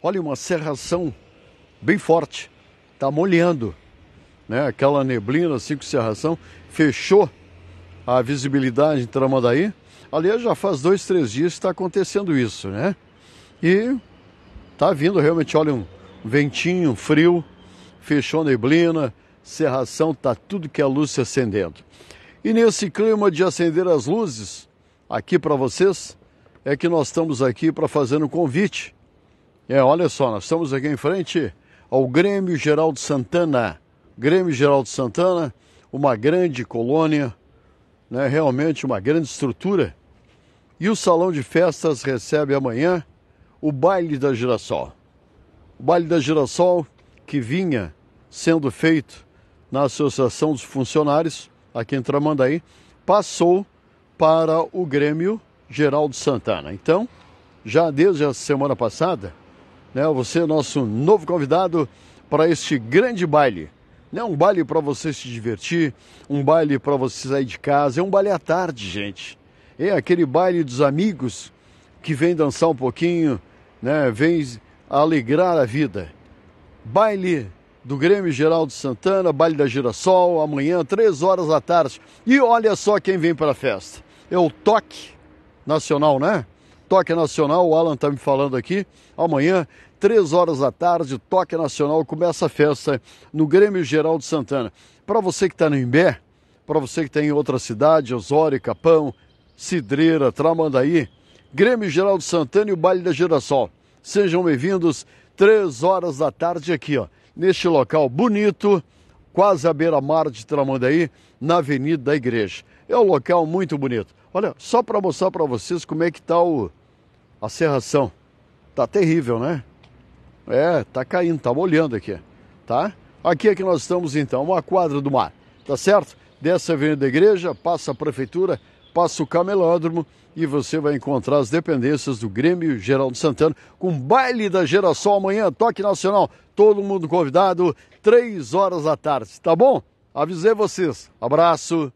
Olha uma serração bem forte, tá molhando, né? Aquela neblina assim com serração fechou a visibilidade em Tramandaí. Aliás, já faz dois, três dias que está acontecendo isso, né? E tá vindo realmente, olha, um ventinho, um frio, fechou a neblina, serração, tá tudo que é luz se acendendo. E nesse clima de acender as luzes aqui para vocês, é que nós estamos aqui para fazer um convite é, olha só, nós estamos aqui em frente ao Grêmio Geraldo Santana. Grêmio Geraldo Santana, uma grande colônia, né, realmente uma grande estrutura. E o Salão de Festas recebe amanhã o Baile da Girassol. O Baile da Girassol que vinha sendo feito na Associação dos Funcionários, aqui em Tramandaí, passou para o Grêmio Geraldo Santana. Então, já desde a semana passada, né? Você é nosso novo convidado para este grande baile. Não é um baile para você se divertir, um baile para você sair de casa, é um baile à tarde, gente. É aquele baile dos amigos que vem dançar um pouquinho, né? Vem alegrar a vida. Baile do Grêmio Geraldo Santana, baile da Girassol, amanhã, três horas da tarde. E olha só quem vem para a festa. É o Toque Nacional, né? Toque Nacional, o Alan está me falando aqui. Amanhã, três horas da tarde, Toque Nacional, começa a festa no Grêmio Geral de Santana. Para você que está no Imbé, para você que está em outra cidade, Osório, Capão, Cidreira, Tramandaí, Grêmio Geral de Santana e o Baile da Girassol. Sejam bem-vindos, três horas da tarde aqui, ó, neste local bonito, quase à beira-mar de Tramandaí, na Avenida da Igreja. É um local muito bonito. Olha, só para mostrar para vocês como é que está o, a serração. Tá terrível, né? É, tá caindo, tá molhando aqui, tá? Aqui é que nós estamos então, uma quadra do mar, tá certo? Dessa avenida da igreja, passa a prefeitura, passa o camelódromo e você vai encontrar as dependências do Grêmio Geraldo Santana com baile da geração amanhã, toque nacional, todo mundo convidado, três horas da tarde, tá bom? Avisei vocês. Abraço.